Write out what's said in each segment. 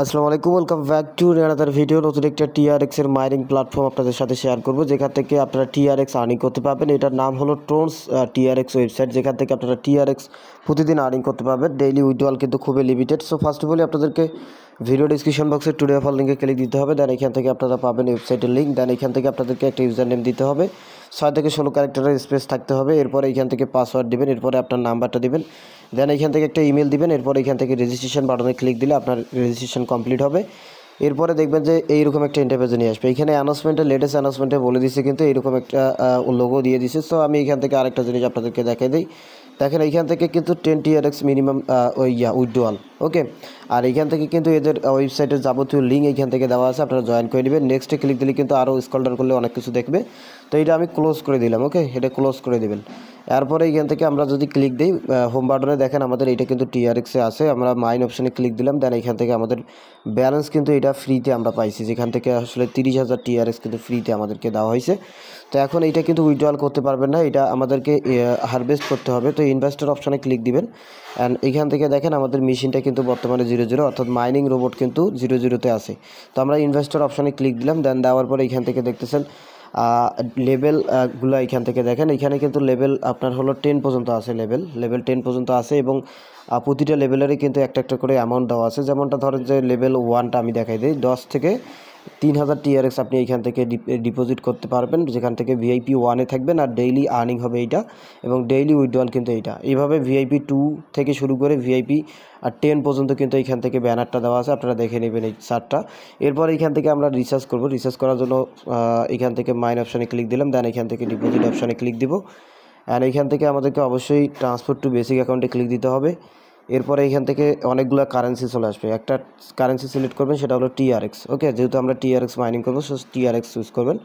আসসালামু আলাইকুম welcome back to রেনাদার ভিডিও নতুন একটা টিআরএক্স এর মাইনিং প্ল্যাটফর্ম আপনাদের সাথে শেয়ার করব যেখান থেকে আপনারা টিআরএক্স আর্নিং করতে পারবেন এটার নাম হলো টোনস টিআরএক্স ওয়েবসাইট যেখান থেকে আপনারা টিআরএক্স প্রতিদিন আর্নিং করতে পারবেন ডেইলি উইড্রল কিন্তু খুবই limited so first of all আপনাদেরকে ভিডিও ডিসক্রিপশন বক্সে টুডে অফার লিঙ্কে ক্লিক দিতে হবে দেন এখান থেকে আপনারা পাবেন ওয়েবসাইটের লিঙ্ক দেন এখান থেকে আপনাদেরকে একটা ইউজার নেম দিতে হবে ছয় থেকে ষোলো ক্যারেক্টারের স্পেস থাকতে হবে এরপরে এখান থেকে পাসওয়ার্ড দেবেন এরপরে আপনার নাম্বারটা দেবেন দেন এখান থেকে একটা ইমেল দিবেন এরপর এখান থেকে রেজিস্ট্রেশন বাটনে ক্লিক দিলে আপনার রেজিস্ট্রেশন কমপ্লিট হবে এরপরে দেখবেন যে এইরকম একটা ইন্টারভেজে নিয়ে আসবে এখানে অ্যানাউন্সমেন্টের লেটেস্ট অ্যানাউন্সমেন্টে বলে দিচ্ছে কিন্তু এরকম একটা লোগো দিয়ে দিচ্ছে সো আমি এখান থেকে আরেকটা জিনিস আপনাদেরকে দেখাই দিই দেখেন এইখান থেকে কিন্তু টেন টিআরএক্স মিনিমাম ইয়া উইথড্রোয়াল ওকে আর এইখান থেকে কিন্তু এদের ওয়েবসাইটের যাবতীয় লিঙ্ক এইখান থেকে দেওয়া আছে আপনারা জয়েন করে নেবেন নেক্সটে ক্লিক দিলে কিন্তু আরও স্কলডার করলে অনেক কিছু দেখবে তো এটা আমি ক্লোজ করে দিলাম ওকে এটা ক্লোজ করে দেবেন এরপরে এখান থেকে আমরা যদি ক্লিক দিই হোম বাটনে দেখেন আমাদের এটা কিন্তু টিআরএক্সে আছে আমরা মাইন অপশানে ক্লিক দিলাম দেন এখান থেকে আমাদের ব্যালেন্স কিন্তু এটা ফ্রিতে আমরা পাইছি যেখান থেকে আসলে তিরিশ হাজার টিআরএক্স কিন্তু ফ্রিতে আমাদেরকে দেওয়া হয়েছে তো এখন এটা কিন্তু উইথড্রল করতে পারবেন না এটা আমাদেরকে হারভেস্ট করতে হবে তো ইনভেস্টার অপশানে ক্লিক দিবেন অ্যান্ড এখান থেকে দেখেন আমাদের মেশিনটা কিন্তু বর্তমানে জিরো জিরো অর্থাৎ মাইনিং রোবট কিন্তু জিরো জিরোতে আছে তো আমরা ইনভেস্টার অপশানে ক্লিক দিলাম দেন দেওয়ার পরে এখান থেকে দেখতেছেন লেভেলগুলো এখান থেকে দেখেন এখানে কিন্তু লেভেল আপনার হলো টেন পর্যন্ত আছে লেভেল লেভেল টেন পর্যন্ত আছে এবং প্রতিটা লেভেলেরই কিন্তু একটা একটা করে অ্যামাউন্ট দেওয়া আছে যেমনটা ধরেন যে লেভেল ওয়ানটা আমি দেখাই দিই দশ থেকে তিন হাজার টিআরএক্স আপনি এইখান থেকে ডিপোজিট করতে পারবেন যেখান থেকে ভিআইপি ওয়ানে থাকবেন আর ডেইলি আর্নিং হবে এইটা এবং ডেইলি উইথড্রল কিন্তু এইটা এইভাবে ভিআইপি টু থেকে শুরু করে ভিআইপি আর টেন পর্যন্ত কিন্তু এইখান থেকে ব্যানারটা দেওয়া আছে আপনারা দেখে নেবেন এই চারটা এরপর এইখান থেকে আমরা রিসার্চ করব রিসার্চ করার জন্য এখান থেকে মাইন অপশানে ক্লিক দিলাম দেন এখান থেকে ডিপোজিট অপশানে ক্লিক দিব অ্যান্ড এইখান থেকে আমাদেরকে অবশ্যই ট্রান্সফার টু বেসিক অ্যাকাউন্টে ক্লিক দিতে হবে এরপরে এইখান থেকে অনেকগুলো কারেন্সি চলে আসবে একটা কারেন্সি সিলেক্ট করবেন সেটা হলো টিআরএক্স ওকে যেহেতু আমরা টিআরএক্স মাইনিং করবো সো টিআরএক্স চুজ করবেন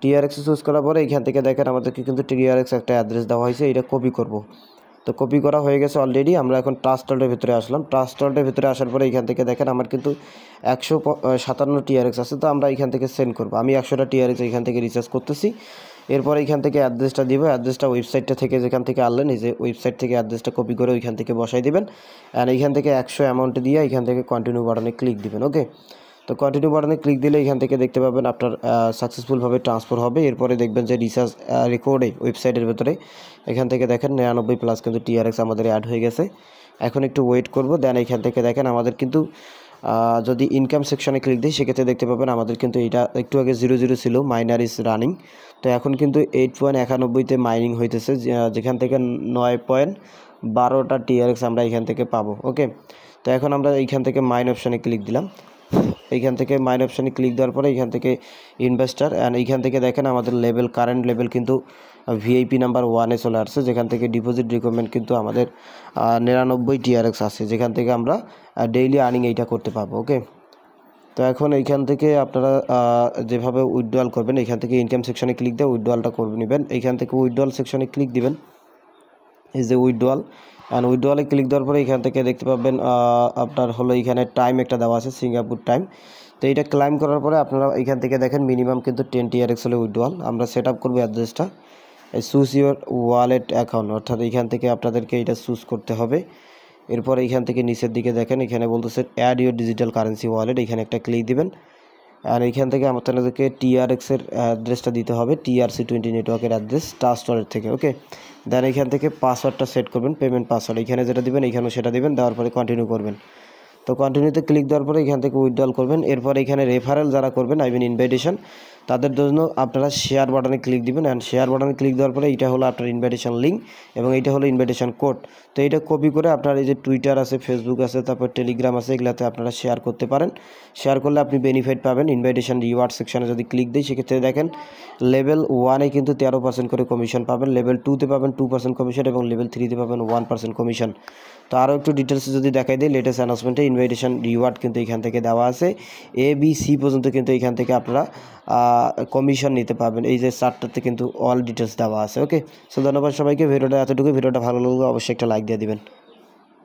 টিআরএক্স চুজ করার পরে এখান থেকে দেখেন আমাদেরকে কিন্তু টিআরএক্স একটা অ্যাড্রেস দেওয়া হয়েছে এটা কপি করব তো কপি করা হয়ে গেছে অলরেডি আমরা এখন ট্রাস্টলের ভিতরে আসলাম ট্রাস্টলের ভিতরে আসার পরে এখান থেকে দেখেন আমার কিন্তু একশো সাতান্ন টিআরএক্স আছে তো আমরা এখান থেকে সেন্ড করবো আমি একশোটা টিআরএক্স এখান থেকে রিচার্জ করতেছি এরপর এইখান থেকে অ্যাড্রেসটা দিব অ্যাড্রেসটা ওয়েবসাইটটা থেকে যেখান থেকে আনলেন এই যে ওয়েবসাইট থেকে অ্যাড্রেসটা কপি করে ওইখান থেকে বসাই দেবেন অ্যান্ড এইখান থেকে একশো অ্যামাউন্ট দিয়ে এইখান থেকে কন্টিনিউ বাটনে ক্লিক দিবেন ওকে তো কন্টিনিউ বাটনে ক্লিক দিলে এখান থেকে দেখতে পাবেন আপনার সাকসেসফুলভাবে ট্রান্সফার হবে এরপরে দেখবেন যে রিসার্চ রেকর্ডে ওয়েবসাইটের ভেতরে এখান থেকে দেখেন নিরানব্বই প্লাস কিন্তু টিআরএক্স আমাদের অ্যাড হয়ে গেছে এখন একটু ওয়েট করবো দেন এখান থেকে দেখেন আমাদের কিন্তু যদি ইনকাম সেকশনে ক্লিক দিই সেক্ষেত্রে দেখতে পাবেন আমাদের কিন্তু এটা একটু আগে জিরো জিরো ছিল মাইনার ইজ রানিং তো এখন কিন্তু এইট পয়েন্ট একানব্বইতে মাইনিং হইতেছে যেখান থেকে নয় পয়েন্ট বারোটা টিআরএক্স আমরা এখান থেকে পাবো ওকে তো এখন আমরা এইখান থেকে মাইন অপশানে ক্লিক দিলাম এইখান থেকে মাইন অপশানে ক্লিক দেওয়ার পরে এইখান থেকে ইনভেস্টার অ্যান্ড এইখান থেকে দেখেন আমাদের লেভেল কারেন্ট লেভেল কিন্তু ভিআইপি নাম্বার ওয়ানে চলে আসছে যেখান থেকে ডিপোজিট রিকোয়ারমেন্ট কিন্তু আমাদের নিরানব্বই টিআরএক্স আছে যেখান থেকে আমরা ডেইলি আর্নিং এইটা করতে পারবো ওকে তো এখন এইখান থেকে আপনারা যেভাবে উইথড্রয়াল করবেন এইখান থেকে ইনকাম সেকশনে ক্লিক দিয়ে উইথড্রয়ালটা করে নেবেন এইখান থেকে উইথড্রয়াল সেকশনে ক্লিক দিবেন এই যে উইড্রোয়াল অ্যান্ড উইড্রোয়ালে ক্লিক দেওয়ার পরে এখান থেকে দেখতে পাবেন আপনার হলো এখানে টাইম একটা দেওয়া আছে সিঙ্গাপুর টাইম তো এটা ক্লাইম করার পরে আপনারা এখান থেকে দেখেন মিনিমাম কিন্তু টেন টিআরএক্স হলে উইড্রোয়াল আমরা সেট আপ করবো অ্যাড্রেসটা চুজ ইউর ওয়ালেট অ্যাকাউন্ট অর্থাৎ এখান থেকে আপনাদেরকে এটা চুজ করতে হবে এরপর এখান থেকে নিচের দিকে দেখেন এখানে বলতেছে add your digital currency wallet এখানে একটা ক্লিক দিবেন আর এইখান থেকে আমার তাদেরকে টিআরএক্সের অ্যাড্রেসটা দিতে হবে টিআরসি টোয়েন্টি নেটওয়ার্কের অ্যাড্রেস স্টোরের থেকে ওকে দেন এইখান থেকে পাসওয়ার্ডটা সেট করবেন পেমেন্ট পাসওয়ার্ড এখানে যেটা দেবেন এইখানেও সেটা দেবেন দেওয়ার পরে কন্টিনিউ করবেন তো কন্টিনিউতে ক্লিক দেওয়ার পরে এখান থেকে উইথড্রল করবেন এরপর এখানে রেফারেল যারা করবেন আই মিন ইনভাইটেশন তাদের জন্য আপনারা শেয়ার বাটনে ক্লিক দিবেন অ্যান্ড শেয়ার বাটনে ক্লিক দেওয়ার পরে এটা হলো আপনার ইনভাইটেশন লিঙ্ক এবং এটা হলো ইনভাইটেশন কোড তো এটা কপি করে আপনার এই যে টুইটার আছে ফেসবুক আছে তারপর টেলিগ্রাম আছে এগুলাতে আপনারা শেয়ার করতে পারেন শেয়ার করলে আপনি বেনিফিট পাবেন ইনভাইটেশন রিওয়ার্ড সেকশানে যদি ক্লিক দিই সেক্ষেত্রে দেখেন লেভেল ওয়ানে কিন্তু তেরো পার্সেন্ট করে কমিশন পাবেন লেভেল টুতে পাবেন টু পার্সেন্ট কমিশন এবং লেভেল থ্রিতে পাবেন ওয়ান পার্সেন্ট কমিশন তো আরও একটু ডিটেলসে যদি দেখাই দিই লেটেস্ট অ্যানাউন্সমেন্টে ইনভাইটেশন রিওয়ার্ড কিন্তু এখান থেকে দেওয়া আছে এ বি সি পর্যন্ত কিন্তু এখান থেকে আপনারা কমিশন নিতে পারবেন এই যে চারটাতে কিন্তু অল ডিটেলস দেওয়া আছে ওকে সো ধন্যবাদ সবাইকে ভিডিওটা এতটুকু ভিডিওটা ভালো লাগলে অবশ্যই একটা লাইক দিয়ে দিবেন